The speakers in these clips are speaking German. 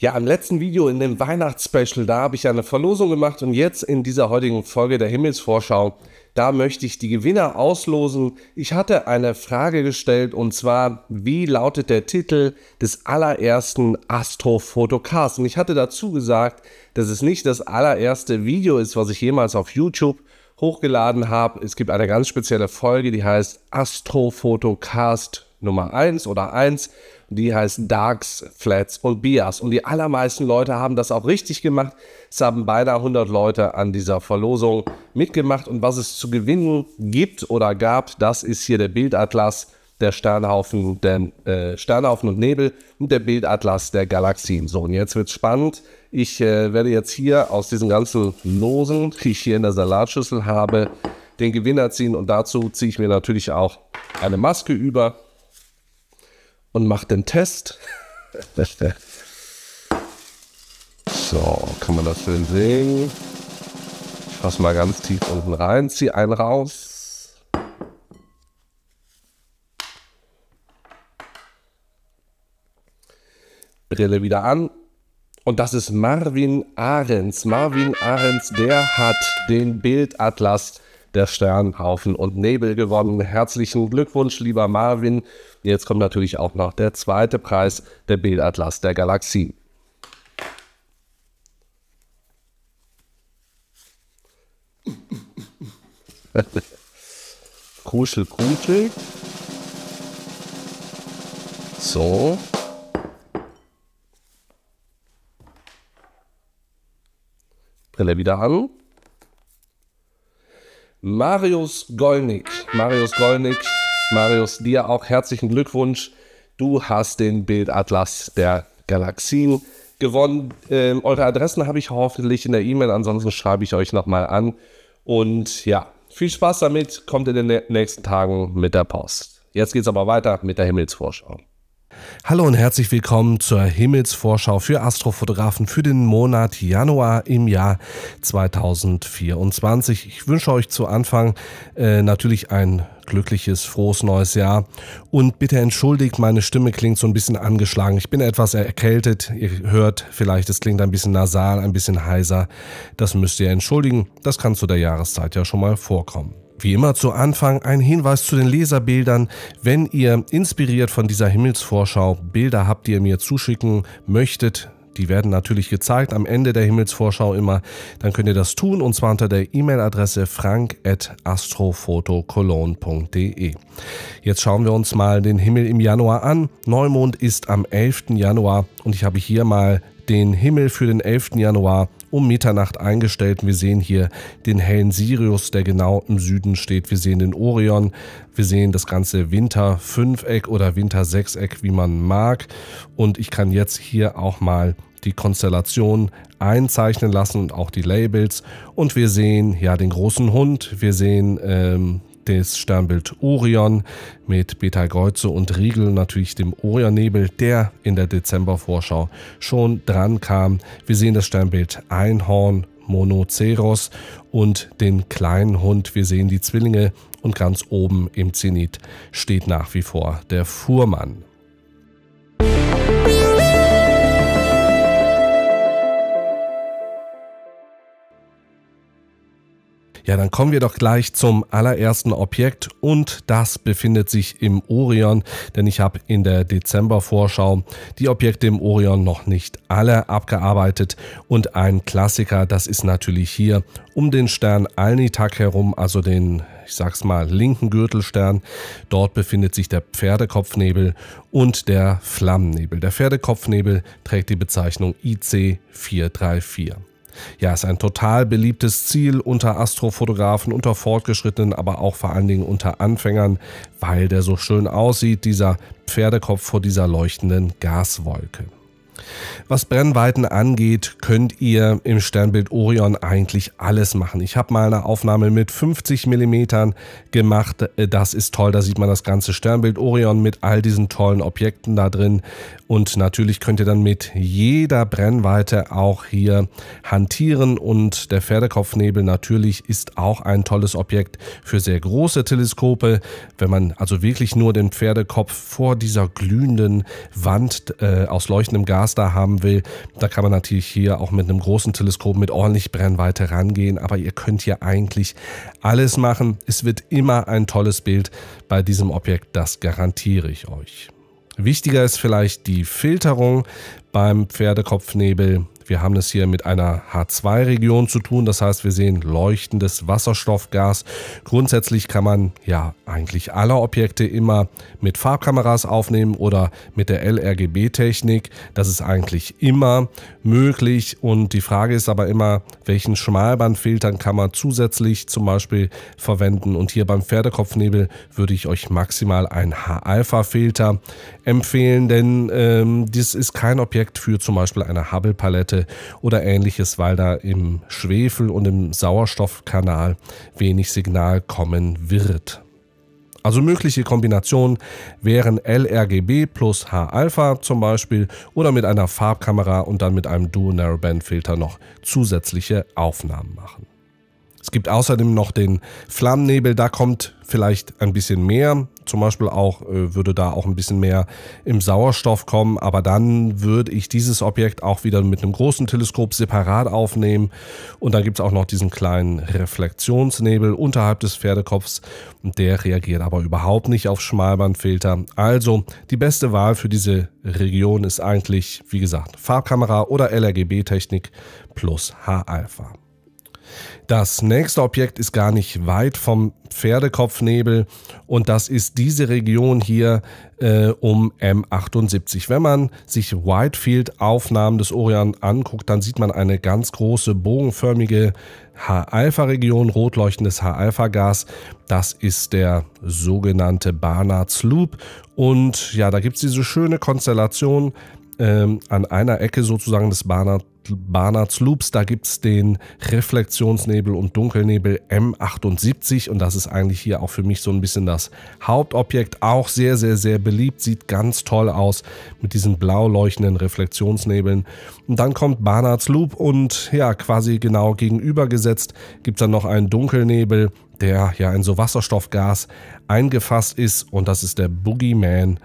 Ja, im letzten Video in dem Weihnachtsspecial, da habe ich eine Verlosung gemacht und jetzt in dieser heutigen Folge der Himmelsvorschau, da möchte ich die Gewinner auslosen. Ich hatte eine Frage gestellt und zwar, wie lautet der Titel des allerersten Astrofotocasts? Und ich hatte dazu gesagt, dass es nicht das allererste Video ist, was ich jemals auf YouTube hochgeladen habe. Es gibt eine ganz spezielle Folge, die heißt Astrofotocast Nummer 1 oder 1 die heißen Darks, Flats und Bias. Und die allermeisten Leute haben das auch richtig gemacht. Es haben beinahe 100 Leute an dieser Verlosung mitgemacht. Und was es zu gewinnen gibt oder gab, das ist hier der Bildatlas der Sternhaufen, der äh, Sternhaufen und Nebel und der Bildatlas der Galaxien. So, und jetzt wird es spannend. Ich äh, werde jetzt hier aus diesen ganzen Losen, die ich hier in der Salatschüssel habe, den Gewinner ziehen und dazu ziehe ich mir natürlich auch eine Maske über und mache den Test. so, kann man das schön sehen? Ich fasse mal ganz tief unten rein, ziehe einen raus. Brille wieder an. Und das ist Marvin Ahrens. Marvin Ahrens, der hat den Bildatlas der Sternhaufen und Nebel gewonnen. Herzlichen Glückwunsch, lieber Marvin. Jetzt kommt natürlich auch noch der zweite Preis, der Bildatlas der Galaxie. Kruschel, Kruschel. So. Brille wieder an. Marius Golnick. Marius Golnick, Marius, dir auch herzlichen Glückwunsch. Du hast den Bildatlas der Galaxien gewonnen. Ähm, eure Adressen habe ich hoffentlich in der E-Mail, ansonsten schreibe ich euch nochmal an. Und ja, viel Spaß damit, kommt in den nächsten Tagen mit der Post. Jetzt geht es aber weiter mit der Himmelsvorschau. Hallo und herzlich willkommen zur Himmelsvorschau für Astrofotografen für den Monat Januar im Jahr 2024. Ich wünsche euch zu Anfang äh, natürlich ein glückliches, frohes neues Jahr. Und bitte entschuldigt, meine Stimme klingt so ein bisschen angeschlagen. Ich bin etwas erkältet. Ihr hört vielleicht, es klingt ein bisschen nasal, ein bisschen heiser. Das müsst ihr entschuldigen. Das kann zu der Jahreszeit ja schon mal vorkommen. Wie immer zu Anfang ein Hinweis zu den Leserbildern. Wenn ihr inspiriert von dieser Himmelsvorschau Bilder habt, die ihr mir zuschicken möchtet, die werden natürlich gezeigt am Ende der Himmelsvorschau immer. Dann könnt ihr das tun und zwar unter der E-Mail-Adresse frank.astrophotocologne.de. Jetzt schauen wir uns mal den Himmel im Januar an. Neumond ist am 11. Januar und ich habe hier mal den Himmel für den 11. Januar um Mitternacht eingestellt. Wir sehen hier den hellen Sirius, der genau im Süden steht. Wir sehen den Orion. Wir sehen das ganze Winter-Fünfeck oder Winter-Sechseck, wie man mag. Und ich kann jetzt hier auch mal die Konstellation einzeichnen lassen und auch die Labels. Und wir sehen ja den großen Hund, wir sehen ähm, des Sternbild Orion mit Beta Kreuze und Riegel natürlich dem Orionnebel, der in der Dezembervorschau schon dran kam. Wir sehen das Sternbild Einhorn, Monoceros und den kleinen Hund. Wir sehen die Zwillinge und ganz oben im Zenit steht nach wie vor der Fuhrmann. Ja, dann kommen wir doch gleich zum allerersten Objekt und das befindet sich im Orion, denn ich habe in der Dezember-Vorschau die Objekte im Orion noch nicht alle abgearbeitet und ein Klassiker, das ist natürlich hier um den Stern Alnitak herum, also den ich sag's mal, linken Gürtelstern. Dort befindet sich der Pferdekopfnebel und der Flammennebel. Der Pferdekopfnebel trägt die Bezeichnung IC 434. Ja, ist ein total beliebtes Ziel unter Astrofotografen, unter Fortgeschrittenen, aber auch vor allen Dingen unter Anfängern, weil der so schön aussieht, dieser Pferdekopf vor dieser leuchtenden Gaswolke. Was Brennweiten angeht, könnt ihr im Sternbild Orion eigentlich alles machen. Ich habe mal eine Aufnahme mit 50 mm gemacht. Äh, das ist toll, da sieht man das ganze Sternbild Orion mit all diesen tollen Objekten da drin. Und natürlich könnt ihr dann mit jeder Brennweite auch hier hantieren. Und der Pferdekopfnebel natürlich ist auch ein tolles Objekt für sehr große Teleskope. Wenn man also wirklich nur den Pferdekopf vor dieser glühenden Wand äh, aus leuchtendem Gas Raster haben will, da kann man natürlich hier auch mit einem großen Teleskop mit ordentlich Brennweite rangehen, aber ihr könnt hier eigentlich alles machen. Es wird immer ein tolles Bild bei diesem Objekt, das garantiere ich euch. Wichtiger ist vielleicht die Filterung beim Pferdekopfnebel. Wir haben es hier mit einer H2-Region zu tun, das heißt wir sehen leuchtendes Wasserstoffgas. Grundsätzlich kann man ja eigentlich alle Objekte immer mit Farbkameras aufnehmen oder mit der LRGB-Technik. Das ist eigentlich immer möglich und die Frage ist aber immer, welchen Schmalbandfiltern kann man zusätzlich zum Beispiel verwenden und hier beim Pferdekopfnebel würde ich euch maximal einen H-Alpha-Filter empfehlen, denn ähm, dies ist kein Objekt für zum Beispiel eine Hubble-Palette Fette oder ähnliches, weil da im Schwefel- und im Sauerstoffkanal wenig Signal kommen wird. Also mögliche Kombinationen wären LRGB plus H-Alpha zum Beispiel oder mit einer Farbkamera und dann mit einem Dual Narrowband Filter noch zusätzliche Aufnahmen machen. Es gibt außerdem noch den Flammennebel, da kommt vielleicht ein bisschen mehr. Zum Beispiel auch äh, würde da auch ein bisschen mehr im Sauerstoff kommen, aber dann würde ich dieses Objekt auch wieder mit einem großen Teleskop separat aufnehmen. Und dann gibt es auch noch diesen kleinen Reflexionsnebel unterhalb des Pferdekopfs. Der reagiert aber überhaupt nicht auf Schmalbandfilter. Also die beste Wahl für diese Region ist eigentlich, wie gesagt, Farbkamera oder LRGB-Technik plus H-Alpha. Das nächste Objekt ist gar nicht weit vom Pferdekopfnebel und das ist diese Region hier äh, um M78. Wenn man sich Whitefield-Aufnahmen des Orion anguckt, dann sieht man eine ganz große bogenförmige H-Alpha-Region, rotleuchtendes H-Alpha-Gas. Das ist der sogenannte Barnards Loop und ja, da gibt es diese schöne Konstellation ähm, an einer Ecke sozusagen des Barnard Barnards Loops, da gibt es den Reflexionsnebel und Dunkelnebel M78 und das ist eigentlich hier auch für mich so ein bisschen das Hauptobjekt. Auch sehr, sehr, sehr beliebt, sieht ganz toll aus mit diesen blau leuchtenden Reflexionsnebeln. Und dann kommt Barnards Loop und ja, quasi genau gegenübergesetzt gibt es dann noch einen Dunkelnebel, der ja in so Wasserstoffgas eingefasst ist und das ist der Boogeyman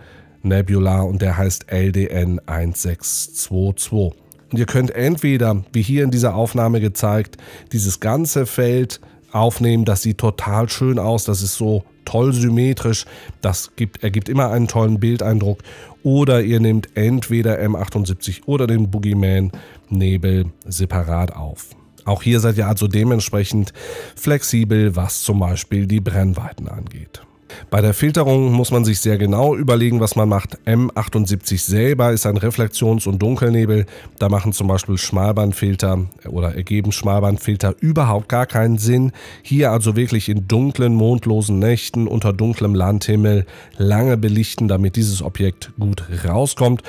Nebula und der heißt LDN 1622. Und ihr könnt entweder, wie hier in dieser Aufnahme gezeigt, dieses ganze Feld aufnehmen. Das sieht total schön aus. Das ist so toll symmetrisch. Das gibt, ergibt immer einen tollen Bildeindruck. Oder ihr nehmt entweder M78 oder den Boogeyman Nebel separat auf. Auch hier seid ihr also dementsprechend flexibel, was zum Beispiel die Brennweiten angeht. Bei der Filterung muss man sich sehr genau überlegen, was man macht. M78 selber ist ein Reflexions- und Dunkelnebel. Da machen zum Beispiel Schmalbandfilter oder ergeben Schmalbandfilter überhaupt gar keinen Sinn. Hier also wirklich in dunklen, mondlosen Nächten unter dunklem Landhimmel lange belichten, damit dieses Objekt gut rauskommt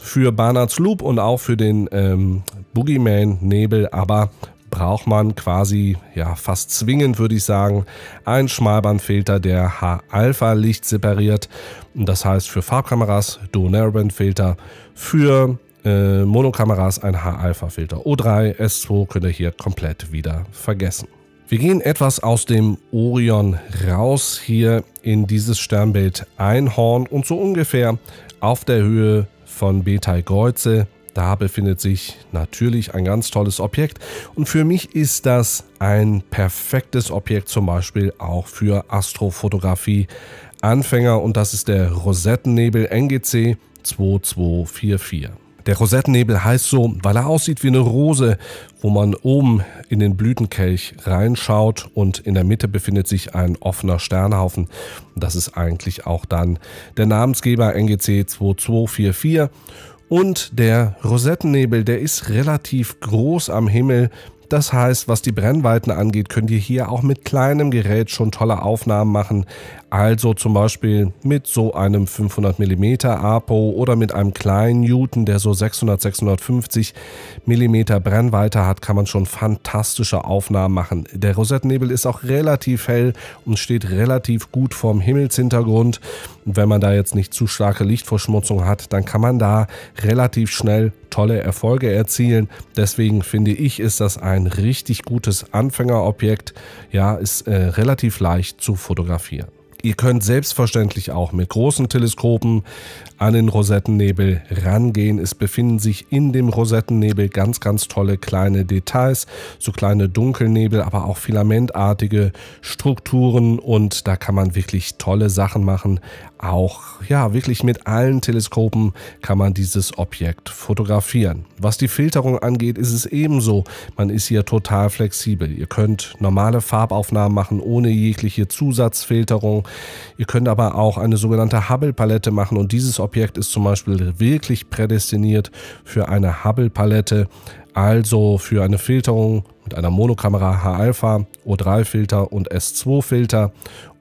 für Barnards Loop und auch für den ähm, Boogeyman Nebel aber braucht man quasi, ja, fast zwingend würde ich sagen, einen Schmalbandfilter, der H-Alpha-Licht separiert. Das heißt für Farbkameras Dual-Narrowband-Filter, für äh, Monokameras ein H-Alpha-Filter. O3, S2 könnt ihr hier komplett wieder vergessen. Wir gehen etwas aus dem Orion raus hier in dieses Sternbild Einhorn und so ungefähr auf der Höhe von Betai Geuze da befindet sich natürlich ein ganz tolles Objekt und für mich ist das ein perfektes Objekt zum Beispiel auch für Astrofotografie Anfänger und das ist der Rosettennebel NGC 2244. Der Rosettennebel heißt so, weil er aussieht wie eine Rose, wo man oben in den Blütenkelch reinschaut und in der Mitte befindet sich ein offener Sternhaufen. Und das ist eigentlich auch dann der Namensgeber NGC 2244 und der Rosettennebel, der ist relativ groß am Himmel, das heißt, was die Brennweiten angeht, könnt ihr hier auch mit kleinem Gerät schon tolle Aufnahmen machen. Also zum Beispiel mit so einem 500 mm APO oder mit einem kleinen Newton, der so 600, 650 mm Brennweite hat, kann man schon fantastische Aufnahmen machen. Der Rosettennebel ist auch relativ hell und steht relativ gut vorm Himmelshintergrund. Und wenn man da jetzt nicht zu starke Lichtverschmutzung hat, dann kann man da relativ schnell tolle Erfolge erzielen. Deswegen finde ich, ist das ein richtig gutes Anfängerobjekt. Ja, ist äh, relativ leicht zu fotografieren. Ihr könnt selbstverständlich auch mit großen Teleskopen an den Rosettennebel rangehen. Es befinden sich in dem Rosettennebel ganz, ganz tolle kleine Details, so kleine Dunkelnebel, aber auch filamentartige Strukturen und da kann man wirklich tolle Sachen machen. Auch ja, wirklich mit allen Teleskopen kann man dieses Objekt fotografieren. Was die Filterung angeht, ist es ebenso. Man ist hier total flexibel. Ihr könnt normale Farbaufnahmen machen ohne jegliche Zusatzfilterung. Ihr könnt aber auch eine sogenannte Hubble-Palette machen und dieses Objekt Objekt ist zum Beispiel wirklich prädestiniert für eine Hubble-Palette, also für eine Filterung mit einer Monokamera H-Alpha, O3-Filter und S2-Filter.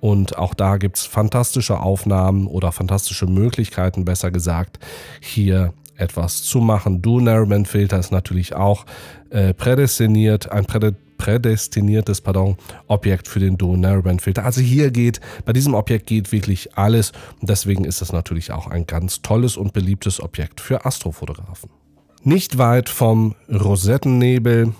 Und auch da gibt es fantastische Aufnahmen oder fantastische Möglichkeiten, besser gesagt, hier etwas zu machen. Do Narrowband Filter ist natürlich auch äh, prädestiniert, ein prädestiniert prädestiniertes pardon, Objekt für den do Narrowband Filter. Also hier geht, bei diesem Objekt geht wirklich alles und deswegen ist das natürlich auch ein ganz tolles und beliebtes Objekt für Astrofotografen. Nicht weit vom Rosettennebel,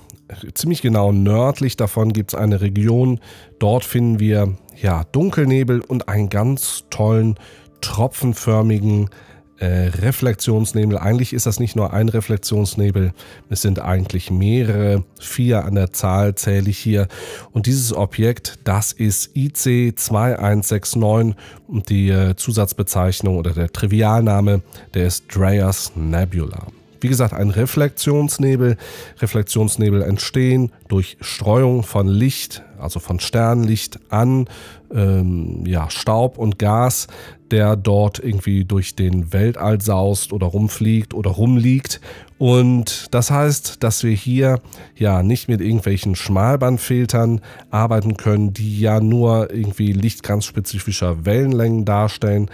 ziemlich genau nördlich davon gibt es eine Region. Dort finden wir ja Dunkelnebel und einen ganz tollen tropfenförmigen äh, Reflexionsnebel. Eigentlich ist das nicht nur ein Reflexionsnebel, es sind eigentlich mehrere, vier an der Zahl zähle ich hier. Und dieses Objekt, das ist IC 2169 und die äh, Zusatzbezeichnung oder der Trivialname, der ist Dreyers Nebula. Wie gesagt, ein Reflexionsnebel. Reflexionsnebel entstehen durch Streuung von Licht also von Sternlicht an ähm, ja, Staub und Gas, der dort irgendwie durch den Weltall saust oder rumfliegt oder rumliegt. Und das heißt, dass wir hier ja nicht mit irgendwelchen Schmalbandfiltern arbeiten können, die ja nur irgendwie Licht ganz spezifischer Wellenlängen darstellen.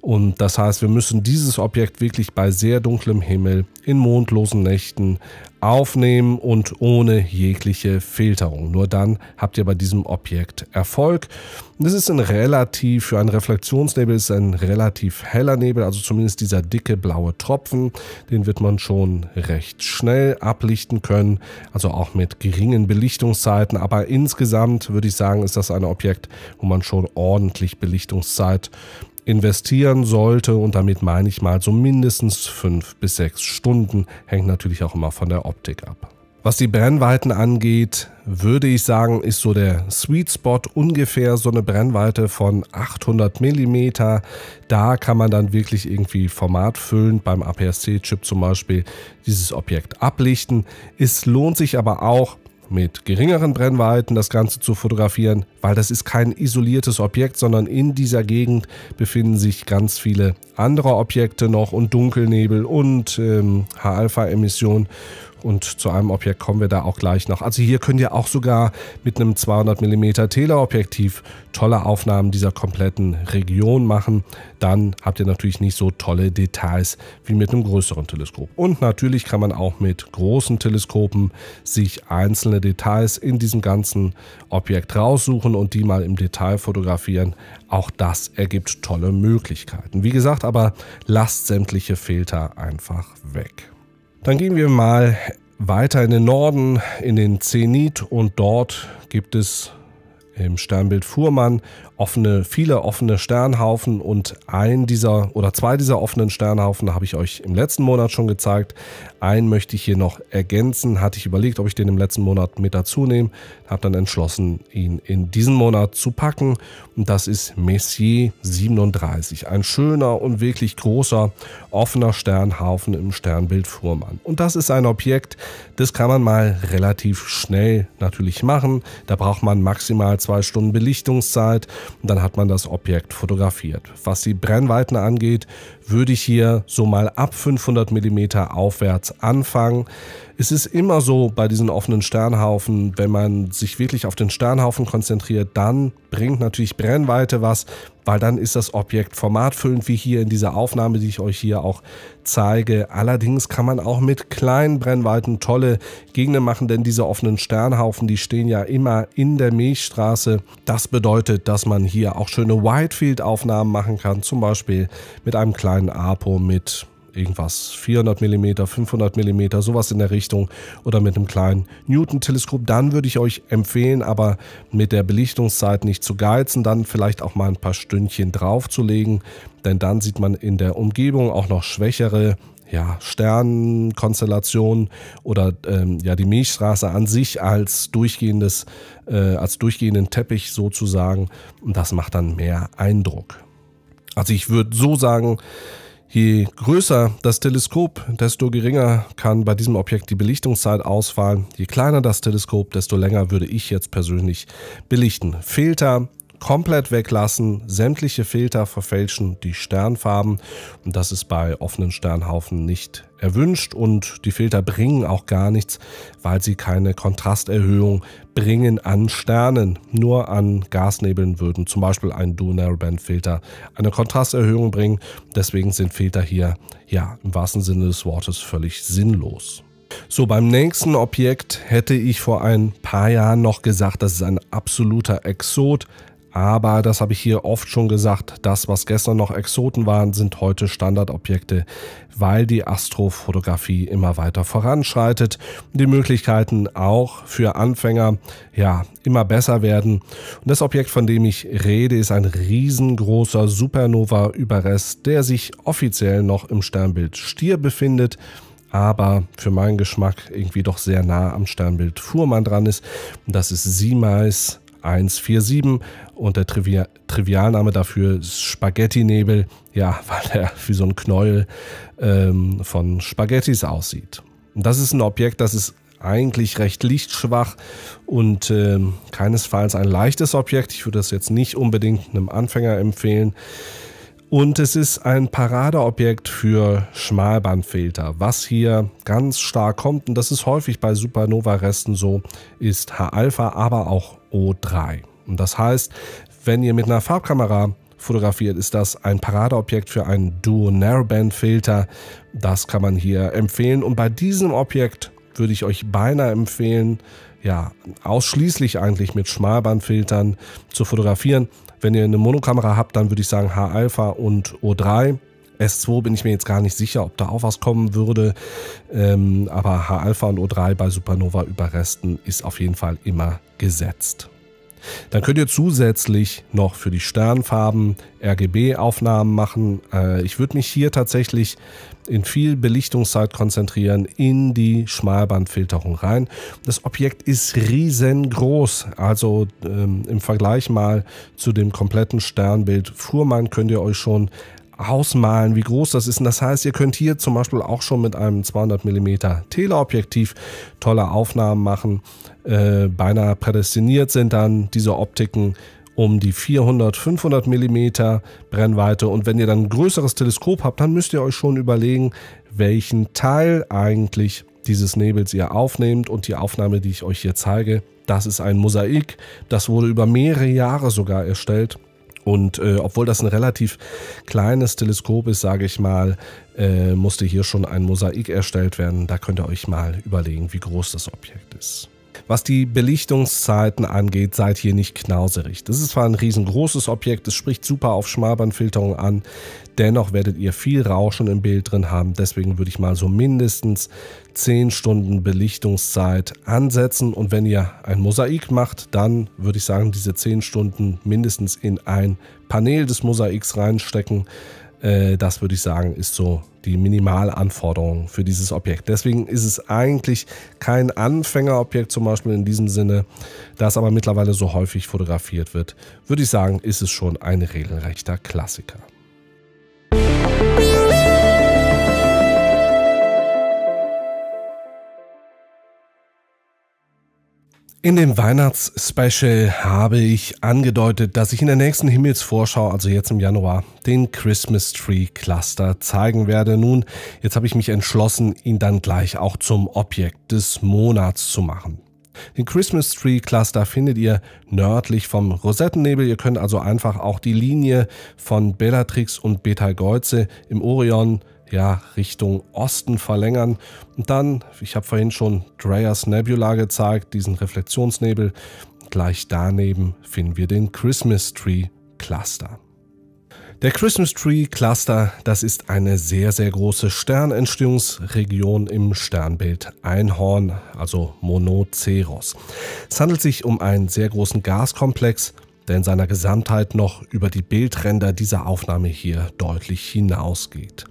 Und das heißt, wir müssen dieses Objekt wirklich bei sehr dunklem Himmel, in mondlosen Nächten, aufnehmen und ohne jegliche Filterung. Nur dann habt ihr bei diesem Objekt Erfolg. Das ist ein relativ, für einen Reflexionsnebel ist ein relativ heller Nebel, also zumindest dieser dicke blaue Tropfen, den wird man schon recht schnell ablichten können, also auch mit geringen Belichtungszeiten, aber insgesamt würde ich sagen, ist das ein Objekt, wo man schon ordentlich Belichtungszeit investieren sollte und damit meine ich mal so mindestens fünf bis sechs Stunden, hängt natürlich auch immer von der Optik ab. Was die Brennweiten angeht, würde ich sagen, ist so der Sweet Spot ungefähr so eine Brennweite von 800 mm. Da kann man dann wirklich irgendwie formatfüllend beim APS-C-Chip zum Beispiel dieses Objekt ablichten. Es lohnt sich aber auch, mit geringeren Brennweiten das Ganze zu fotografieren, weil das ist kein isoliertes Objekt, sondern in dieser Gegend befinden sich ganz viele andere Objekte noch und Dunkelnebel und ähm, H-Alpha-Emissionen. Und zu einem Objekt kommen wir da auch gleich noch. Also hier könnt ihr auch sogar mit einem 200 mm Teleobjektiv tolle Aufnahmen dieser kompletten Region machen. Dann habt ihr natürlich nicht so tolle Details wie mit einem größeren Teleskop. Und natürlich kann man auch mit großen Teleskopen sich einzelne Details in diesem ganzen Objekt raussuchen und die mal im Detail fotografieren. Auch das ergibt tolle Möglichkeiten. Wie gesagt, aber lasst sämtliche Filter einfach weg. Dann gehen wir mal weiter in den Norden, in den Zenit und dort gibt es im Sternbild Fuhrmann offene, viele offene Sternhaufen und ein dieser oder zwei dieser offenen Sternhaufen habe ich euch im letzten Monat schon gezeigt. Einen möchte ich hier noch ergänzen. Hatte ich überlegt, ob ich den im letzten Monat mit dazu nehme, habe dann entschlossen, ihn in diesen Monat zu packen. Und das ist Messier 37. Ein schöner und wirklich großer offener Sternhaufen im Sternbild Fuhrmann. Und das ist ein Objekt, das kann man mal relativ schnell natürlich machen. Da braucht man maximal zwei Stunden Belichtungszeit und dann hat man das Objekt fotografiert. Was die Brennweiten angeht, würde ich hier so mal ab 500 mm aufwärts anfangen. Es ist immer so bei diesen offenen Sternhaufen, wenn man sich wirklich auf den Sternhaufen konzentriert, dann bringt natürlich Brennweite was weil dann ist das Objekt formatfüllend, wie hier in dieser Aufnahme, die ich euch hier auch zeige. Allerdings kann man auch mit kleinen Brennweiten tolle Gegner machen, denn diese offenen Sternhaufen, die stehen ja immer in der Milchstraße. Das bedeutet, dass man hier auch schöne Whitefield-Aufnahmen machen kann, zum Beispiel mit einem kleinen Apo mit irgendwas 400 mm, 500 mm, sowas in der Richtung oder mit einem kleinen Newton-Teleskop, dann würde ich euch empfehlen, aber mit der Belichtungszeit nicht zu geizen, dann vielleicht auch mal ein paar Stündchen draufzulegen, denn dann sieht man in der Umgebung auch noch schwächere ja, Sternenkonstellation oder ähm, ja die Milchstraße an sich als durchgehendes, äh, als durchgehenden Teppich sozusagen. Und das macht dann mehr Eindruck. Also ich würde so sagen, Je größer das Teleskop, desto geringer kann bei diesem Objekt die Belichtungszeit ausfallen. Je kleiner das Teleskop, desto länger würde ich jetzt persönlich belichten. Fehlt da komplett weglassen, sämtliche Filter verfälschen die Sternfarben und das ist bei offenen Sternhaufen nicht erwünscht und die Filter bringen auch gar nichts, weil sie keine Kontrasterhöhung bringen an Sternen. Nur an Gasnebeln würden zum Beispiel ein Dual-Narrowband-Filter eine Kontrasterhöhung bringen. Deswegen sind Filter hier, ja, im wahrsten Sinne des Wortes völlig sinnlos. So, beim nächsten Objekt hätte ich vor ein paar Jahren noch gesagt, das ist ein absoluter Exot, aber das habe ich hier oft schon gesagt, das, was gestern noch Exoten waren, sind heute Standardobjekte, weil die Astrofotografie immer weiter voranschreitet. Die Möglichkeiten auch für Anfänger ja immer besser werden. Und das Objekt, von dem ich rede, ist ein riesengroßer Supernova-Überrest, der sich offiziell noch im Sternbild Stier befindet aber für meinen Geschmack irgendwie doch sehr nah am Sternbild Fuhrmann dran ist. Das ist Siemais 147 und der Trivia Trivialname dafür ist Spaghetti-Nebel, ja, weil er wie so ein Knäuel ähm, von Spaghettis aussieht. das ist ein Objekt, das ist eigentlich recht lichtschwach und äh, keinesfalls ein leichtes Objekt. Ich würde das jetzt nicht unbedingt einem Anfänger empfehlen. Und es ist ein Paradeobjekt für Schmalbandfilter. Was hier ganz stark kommt, und das ist häufig bei Supernova-Resten so, ist H-Alpha, aber auch O3. Und das heißt, wenn ihr mit einer Farbkamera fotografiert, ist das ein Paradeobjekt für einen Duo-Narrowband-Filter. Das kann man hier empfehlen. Und bei diesem Objekt würde ich euch beinahe empfehlen, ja, ausschließlich eigentlich mit Schmalbandfiltern zu fotografieren. Wenn ihr eine Monokamera habt, dann würde ich sagen H-Alpha und O3. S2 bin ich mir jetzt gar nicht sicher, ob da auch was kommen würde. Ähm, aber H-Alpha und O3 bei Supernova-Überresten ist auf jeden Fall immer gesetzt. Dann könnt ihr zusätzlich noch für die Sternfarben RGB-Aufnahmen machen. Äh, ich würde mich hier tatsächlich in viel Belichtungszeit konzentrieren, in die Schmalbandfilterung rein. Das Objekt ist riesengroß, also ähm, im Vergleich mal zu dem kompletten Sternbild Fuhrmann könnt ihr euch schon ausmalen, wie groß das ist. Und das heißt, ihr könnt hier zum Beispiel auch schon mit einem 200 mm Teleobjektiv tolle Aufnahmen machen. Äh, beinahe prädestiniert sind dann diese Optiken um die 400, 500 mm Brennweite. Und wenn ihr dann ein größeres Teleskop habt, dann müsst ihr euch schon überlegen, welchen Teil eigentlich dieses Nebels ihr aufnehmt. Und die Aufnahme, die ich euch hier zeige, das ist ein Mosaik. Das wurde über mehrere Jahre sogar erstellt. Und äh, obwohl das ein relativ kleines Teleskop ist, sage ich mal, äh, musste hier schon ein Mosaik erstellt werden. Da könnt ihr euch mal überlegen, wie groß das Objekt ist. Was die Belichtungszeiten angeht, seid hier nicht knauserig. Das ist zwar ein riesengroßes Objekt, es spricht super auf Schmalbandfilterung an, dennoch werdet ihr viel Rauschen im Bild drin haben, deswegen würde ich mal so mindestens 10 Stunden Belichtungszeit ansetzen und wenn ihr ein Mosaik macht, dann würde ich sagen, diese 10 Stunden mindestens in ein Panel des Mosaiks reinstecken, äh, das würde ich sagen, ist so die Minimalanforderung für dieses Objekt. Deswegen ist es eigentlich kein Anfängerobjekt zum Beispiel in diesem Sinne, das aber mittlerweile so häufig fotografiert wird. Würde ich sagen, ist es schon ein regelrechter Klassiker. In dem Weihnachtsspecial habe ich angedeutet, dass ich in der nächsten Himmelsvorschau, also jetzt im Januar, den Christmas Tree Cluster zeigen werde. Nun, jetzt habe ich mich entschlossen, ihn dann gleich auch zum Objekt des Monats zu machen. Den Christmas Tree Cluster findet ihr nördlich vom Rosettennebel. Ihr könnt also einfach auch die Linie von Bellatrix und Betelgeuse im Orion ja, Richtung Osten verlängern. Und dann, ich habe vorhin schon Dreyas Nebula gezeigt, diesen Reflexionsnebel. Gleich daneben finden wir den Christmas Tree Cluster. Der Christmas Tree Cluster, das ist eine sehr, sehr große Sternentstehungsregion im Sternbild Einhorn, also Monoceros. Es handelt sich um einen sehr großen Gaskomplex der in seiner Gesamtheit noch über die Bildränder dieser Aufnahme hier deutlich hinausgeht.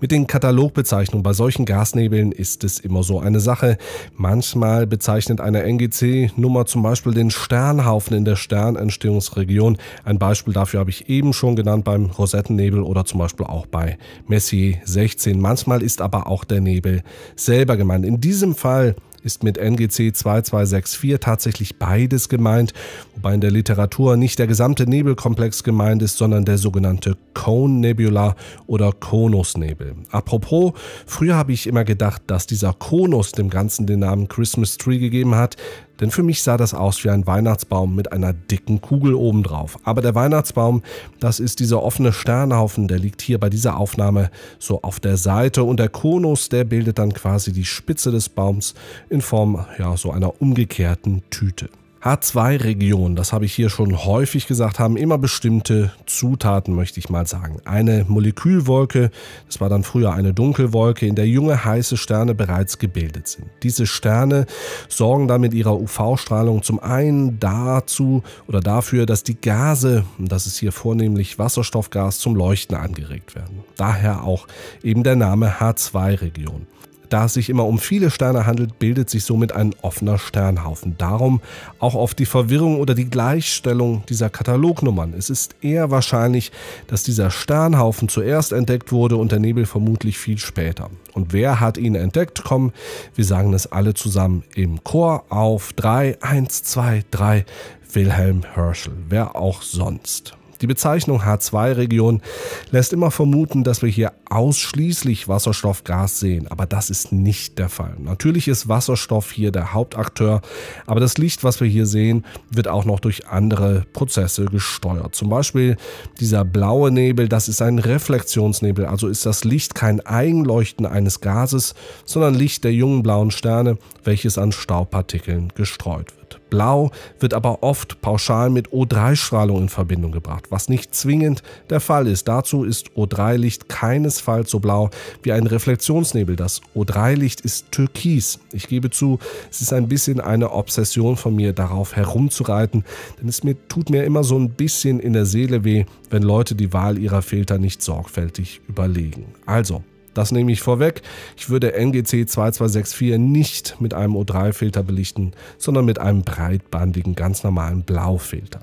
Mit den Katalogbezeichnungen bei solchen Gasnebeln ist es immer so eine Sache. Manchmal bezeichnet eine NGC-Nummer zum Beispiel den Sternhaufen in der Sternentstehungsregion. Ein Beispiel dafür habe ich eben schon genannt beim Rosettennebel oder zum Beispiel auch bei Messier 16. Manchmal ist aber auch der Nebel selber gemeint. In diesem Fall ist mit NGC 2264 tatsächlich beides gemeint, wobei in der Literatur nicht der gesamte Nebelkomplex gemeint ist, sondern der sogenannte Cone Nebula oder Konusnebel. Apropos, früher habe ich immer gedacht, dass dieser Konus dem Ganzen den Namen Christmas Tree gegeben hat. Denn für mich sah das aus wie ein Weihnachtsbaum mit einer dicken Kugel obendrauf. Aber der Weihnachtsbaum, das ist dieser offene Sternhaufen, der liegt hier bei dieser Aufnahme so auf der Seite. Und der Konus, der bildet dann quasi die Spitze des Baums in Form ja, so einer umgekehrten Tüte h 2 region das habe ich hier schon häufig gesagt, haben immer bestimmte Zutaten, möchte ich mal sagen. Eine Molekülwolke, das war dann früher eine Dunkelwolke, in der junge heiße Sterne bereits gebildet sind. Diese Sterne sorgen dann mit ihrer UV-Strahlung zum einen dazu oder dafür, dass die Gase, und das ist hier vornehmlich Wasserstoffgas, zum Leuchten angeregt werden. Daher auch eben der Name H2-Region. Da es sich immer um viele Sterne handelt, bildet sich somit ein offener Sternhaufen. Darum auch oft die Verwirrung oder die Gleichstellung dieser Katalognummern. Es ist eher wahrscheinlich, dass dieser Sternhaufen zuerst entdeckt wurde und der Nebel vermutlich viel später. Und wer hat ihn entdeckt? Komm, wir sagen es alle zusammen im Chor auf 3, 1, 2, 3, Wilhelm Herschel. Wer auch sonst. Die Bezeichnung H2-Region lässt immer vermuten, dass wir hier ausschließlich Wasserstoffgas sehen, aber das ist nicht der Fall. Natürlich ist Wasserstoff hier der Hauptakteur, aber das Licht, was wir hier sehen, wird auch noch durch andere Prozesse gesteuert. Zum Beispiel dieser blaue Nebel, das ist ein Reflexionsnebel, also ist das Licht kein Eigenleuchten eines Gases, sondern Licht der jungen blauen Sterne, welches an Staubpartikeln gestreut wird. Blau wird aber oft pauschal mit O3-Strahlung in Verbindung gebracht, was nicht zwingend der Fall ist. Dazu ist O3-Licht keinesfalls so blau wie ein Reflexionsnebel. Das O3-Licht ist türkis. Ich gebe zu, es ist ein bisschen eine Obsession von mir, darauf herumzureiten, denn es mir, tut mir immer so ein bisschen in der Seele weh, wenn Leute die Wahl ihrer Filter nicht sorgfältig überlegen. Also, das nehme ich vorweg. Ich würde NGC 2264 nicht mit einem O3-Filter belichten, sondern mit einem breitbandigen, ganz normalen Blaufilter.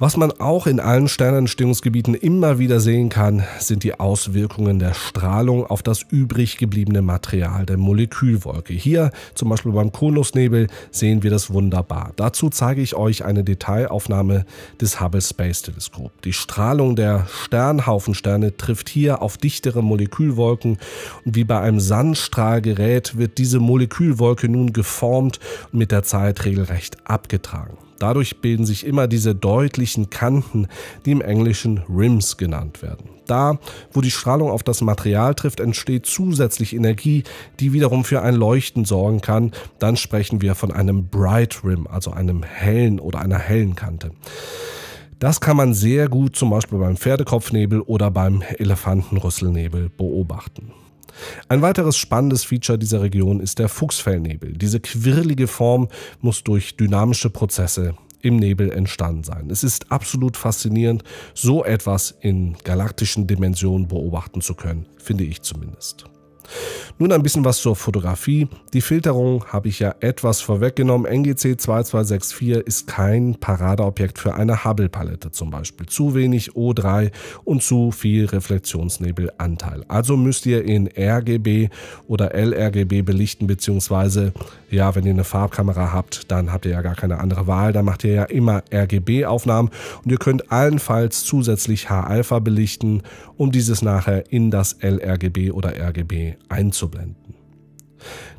Was man auch in allen Sternentstehungsgebieten immer wieder sehen kann, sind die Auswirkungen der Strahlung auf das übrig gebliebene Material der Molekülwolke. Hier, zum Beispiel beim Konusnebel, sehen wir das wunderbar. Dazu zeige ich euch eine Detailaufnahme des Hubble Space Telescope. Die Strahlung der Sternhaufensterne trifft hier auf dichtere Molekülwolken und wie bei einem Sandstrahlgerät wird diese Molekülwolke nun geformt und mit der Zeit regelrecht abgetragen. Dadurch bilden sich immer diese deutlichen Kanten, die im Englischen Rims genannt werden. Da, wo die Strahlung auf das Material trifft, entsteht zusätzlich Energie, die wiederum für ein Leuchten sorgen kann. Dann sprechen wir von einem Bright Rim, also einem hellen oder einer hellen Kante. Das kann man sehr gut zum Beispiel beim Pferdekopfnebel oder beim Elefantenrüsselnebel beobachten. Ein weiteres spannendes Feature dieser Region ist der Fuchsfellnebel. Diese quirlige Form muss durch dynamische Prozesse im Nebel entstanden sein. Es ist absolut faszinierend, so etwas in galaktischen Dimensionen beobachten zu können, finde ich zumindest. Nun ein bisschen was zur Fotografie. Die Filterung habe ich ja etwas vorweggenommen. NGC 2264 ist kein Paradeobjekt für eine Hubble-Palette zum Beispiel. Zu wenig O3 und zu viel Reflexionsnebelanteil. Also müsst ihr in RGB oder LRGB belichten, beziehungsweise ja, wenn ihr eine Farbkamera habt, dann habt ihr ja gar keine andere Wahl. Da macht ihr ja immer RGB-Aufnahmen und ihr könnt allenfalls zusätzlich H-Alpha belichten, um dieses nachher in das LRGB oder RGB einzublenden.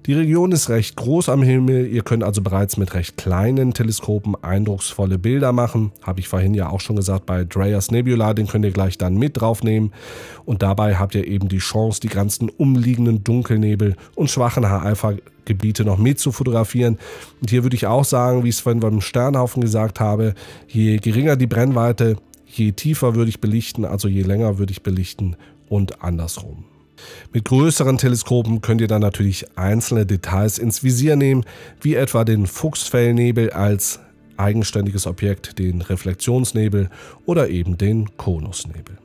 Die Region ist recht groß am Himmel, ihr könnt also bereits mit recht kleinen Teleskopen eindrucksvolle Bilder machen. Habe ich vorhin ja auch schon gesagt bei Dreyers Nebula, den könnt ihr gleich dann mit draufnehmen. Und dabei habt ihr eben die Chance, die ganzen umliegenden Dunkelnebel und schwachen H-Alpha-Gebiete noch mit zu fotografieren. Und hier würde ich auch sagen, wie ich es vorhin beim Sternhaufen gesagt habe, je geringer die Brennweite, je tiefer würde ich belichten, also je länger würde ich belichten und andersrum. Mit größeren Teleskopen könnt ihr dann natürlich einzelne Details ins Visier nehmen, wie etwa den Fuchsfellnebel als eigenständiges Objekt, den Reflexionsnebel oder eben den Konusnebel.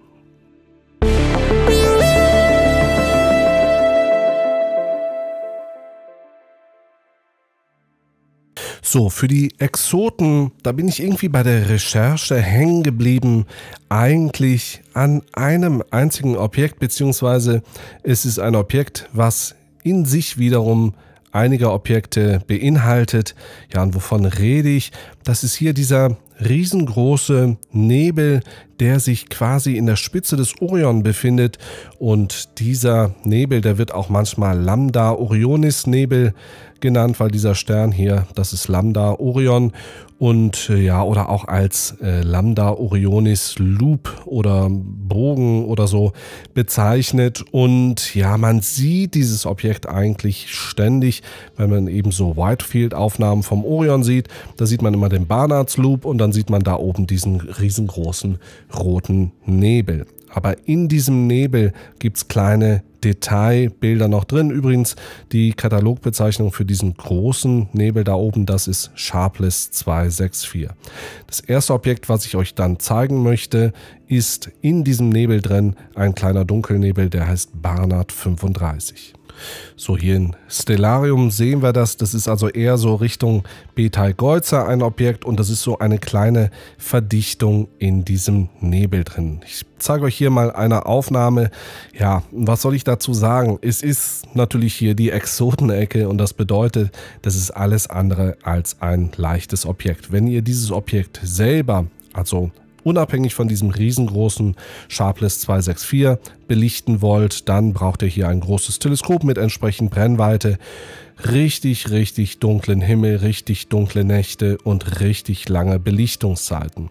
So, für die Exoten, da bin ich irgendwie bei der Recherche hängen geblieben. Eigentlich an einem einzigen Objekt, beziehungsweise es ist ein Objekt, was in sich wiederum einige Objekte beinhaltet. Ja, und wovon rede ich? Das ist hier dieser riesengroße Nebel, der sich quasi in der Spitze des Orion befindet. Und dieser Nebel, der wird auch manchmal Lambda Orionis Nebel genannt, weil dieser Stern hier, das ist Lambda Orion und äh, ja, oder auch als äh, Lambda Orionis Loop oder Bogen oder so bezeichnet. Und ja, man sieht dieses Objekt eigentlich ständig, wenn man eben so Whitefield-Aufnahmen vom Orion sieht. Da sieht man immer den Barnards Loop und dann sieht man da oben diesen riesengroßen roten Nebel. Aber in diesem Nebel gibt es kleine Detailbilder noch drin. Übrigens, die Katalogbezeichnung für diesen großen Nebel da oben, das ist Sharpless 264. Das erste Objekt, was ich euch dann zeigen möchte, ist in diesem Nebel drin ein kleiner Dunkelnebel, der heißt Barnard 35. So, hier in Stellarium sehen wir das. Das ist also eher so Richtung Betelgeuse ein Objekt und das ist so eine kleine Verdichtung in diesem Nebel drin. Ich zeige euch hier mal eine Aufnahme. Ja, was soll ich dazu sagen? Es ist natürlich hier die Exotenecke und das bedeutet, das ist alles andere als ein leichtes Objekt. Wenn ihr dieses Objekt selber also unabhängig von diesem riesengroßen Sharpless 264 belichten wollt, dann braucht ihr hier ein großes Teleskop mit entsprechend Brennweite. Richtig, richtig dunklen Himmel, richtig dunkle Nächte und richtig lange Belichtungszeiten.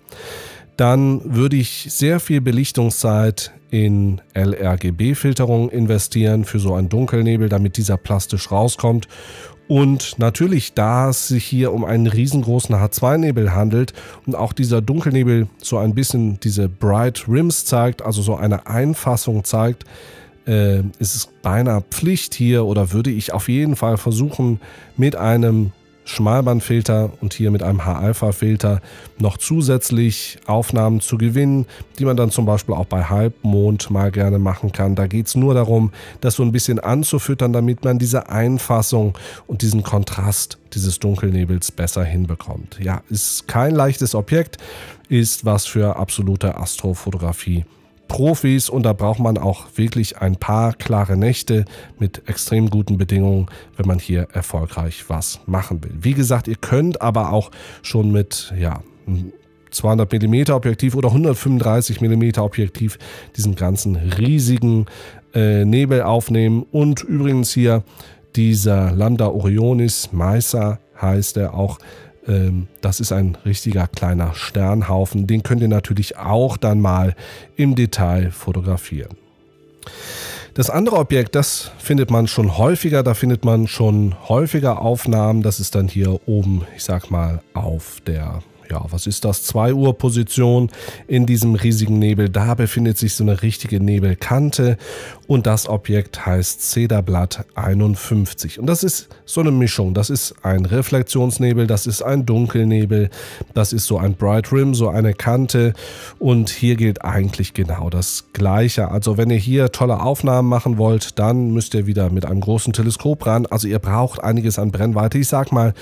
Dann würde ich sehr viel Belichtungszeit in LRGB-Filterung investieren für so einen Dunkelnebel, damit dieser plastisch rauskommt. Und natürlich, da es sich hier um einen riesengroßen H2-Nebel handelt und auch dieser Dunkelnebel so ein bisschen diese Bright Rims zeigt, also so eine Einfassung zeigt, äh, ist es beinahe Pflicht hier oder würde ich auf jeden Fall versuchen, mit einem Schmalbandfilter und hier mit einem H-Alpha-Filter noch zusätzlich Aufnahmen zu gewinnen, die man dann zum Beispiel auch bei Halbmond mal gerne machen kann. Da geht es nur darum, das so ein bisschen anzufüttern, damit man diese Einfassung und diesen Kontrast dieses Dunkelnebels besser hinbekommt. Ja, ist kein leichtes Objekt, ist was für absolute Astrofotografie Profis und da braucht man auch wirklich ein paar klare Nächte mit extrem guten Bedingungen, wenn man hier erfolgreich was machen will. Wie gesagt, ihr könnt aber auch schon mit, ja, 200 mm Objektiv oder 135 mm Objektiv diesen ganzen riesigen äh, Nebel aufnehmen. Und übrigens hier dieser Lambda Orionis Meiser heißt er auch ähm, das ist ein richtiger kleiner Sternhaufen. Den könnt ihr natürlich auch dann mal im Detail fotografieren. Das andere Objekt, das findet man schon häufiger, da findet man schon häufiger Aufnahmen. Das ist dann hier oben, ich sag mal, auf der, ja, was ist das, 2 Uhr Position in diesem riesigen Nebel. Da befindet sich so eine richtige Nebelkante und das Objekt heißt Cederblatt 51. Und das ist so eine Mischung. Das ist ein Reflexionsnebel, das ist ein Dunkelnebel, das ist so ein Bright Rim, so eine Kante. Und hier gilt eigentlich genau das Gleiche. Also wenn ihr hier tolle Aufnahmen machen wollt, dann müsst ihr wieder mit einem großen Teleskop ran. Also ihr braucht einiges an Brennweite. Ich sag mal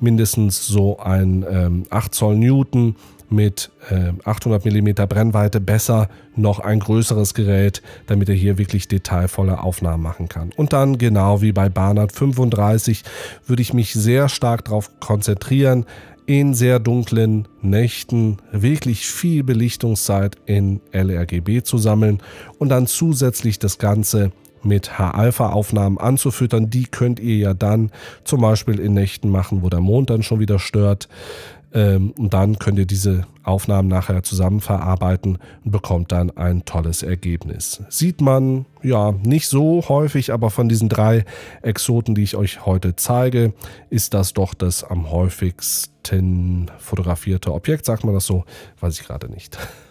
mindestens so ein ähm, 8 Zoll Newton mit äh, 800 mm Brennweite besser noch ein größeres Gerät, damit er hier wirklich detailvolle Aufnahmen machen kann. Und dann genau wie bei Barnard 35 würde ich mich sehr stark darauf konzentrieren, in sehr dunklen Nächten wirklich viel Belichtungszeit in LRGB zu sammeln und dann zusätzlich das Ganze mit H-Alpha-Aufnahmen anzufüttern. Die könnt ihr ja dann zum Beispiel in Nächten machen, wo der Mond dann schon wieder stört. Ähm, und dann könnt ihr diese Aufnahmen nachher zusammenverarbeiten und bekommt dann ein tolles Ergebnis. Sieht man ja nicht so häufig, aber von diesen drei Exoten, die ich euch heute zeige, ist das doch das am häufigsten fotografierte Objekt, sagt man das so, weiß ich gerade nicht.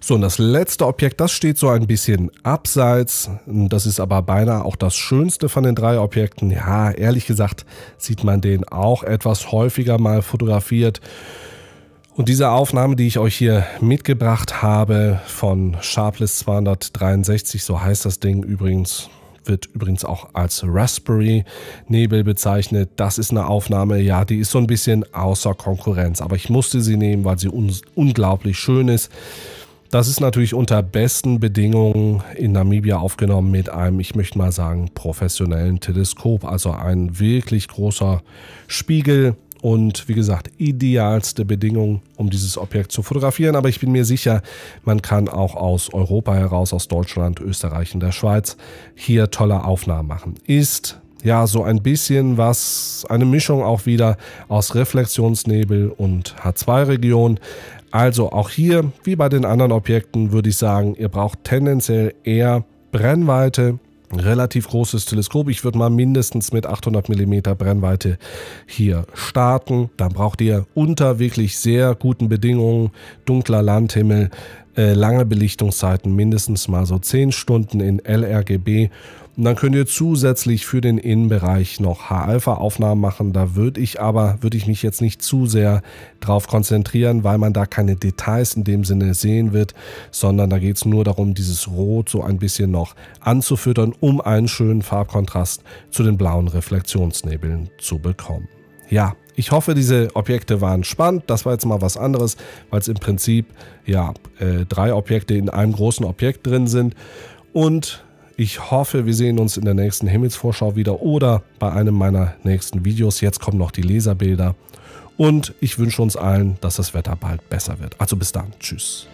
So, und das letzte Objekt, das steht so ein bisschen abseits. Das ist aber beinahe auch das schönste von den drei Objekten. Ja, ehrlich gesagt sieht man den auch etwas häufiger mal fotografiert. Und diese Aufnahme, die ich euch hier mitgebracht habe von Sharpless 263, so heißt das Ding übrigens, wird übrigens auch als Raspberry Nebel bezeichnet. Das ist eine Aufnahme, ja, die ist so ein bisschen außer Konkurrenz, aber ich musste sie nehmen, weil sie un unglaublich schön ist. Das ist natürlich unter besten Bedingungen in Namibia aufgenommen mit einem, ich möchte mal sagen, professionellen Teleskop, also ein wirklich großer Spiegel, und wie gesagt, idealste Bedingungen, um dieses Objekt zu fotografieren. Aber ich bin mir sicher, man kann auch aus Europa heraus, aus Deutschland, Österreich und der Schweiz hier tolle Aufnahmen machen. Ist ja so ein bisschen was, eine Mischung auch wieder aus Reflexionsnebel und H2-Region. Also auch hier, wie bei den anderen Objekten, würde ich sagen, ihr braucht tendenziell eher Brennweite relativ großes Teleskop. Ich würde mal mindestens mit 800 mm Brennweite hier starten. Dann braucht ihr unter wirklich sehr guten Bedingungen, dunkler Landhimmel, äh, lange Belichtungszeiten, mindestens mal so 10 Stunden in LRGB und dann könnt ihr zusätzlich für den Innenbereich noch H-Alpha-Aufnahmen machen. Da würde ich aber, würde ich mich jetzt nicht zu sehr drauf konzentrieren, weil man da keine Details in dem Sinne sehen wird, sondern da geht es nur darum, dieses Rot so ein bisschen noch anzufüttern, um einen schönen Farbkontrast zu den blauen Reflexionsnebeln zu bekommen. Ja, ich hoffe, diese Objekte waren spannend. Das war jetzt mal was anderes, weil es im Prinzip ja äh, drei Objekte in einem großen Objekt drin sind. Und ich hoffe, wir sehen uns in der nächsten Himmelsvorschau wieder oder bei einem meiner nächsten Videos. Jetzt kommen noch die Laserbilder. Und ich wünsche uns allen, dass das Wetter bald besser wird. Also bis dann. Tschüss.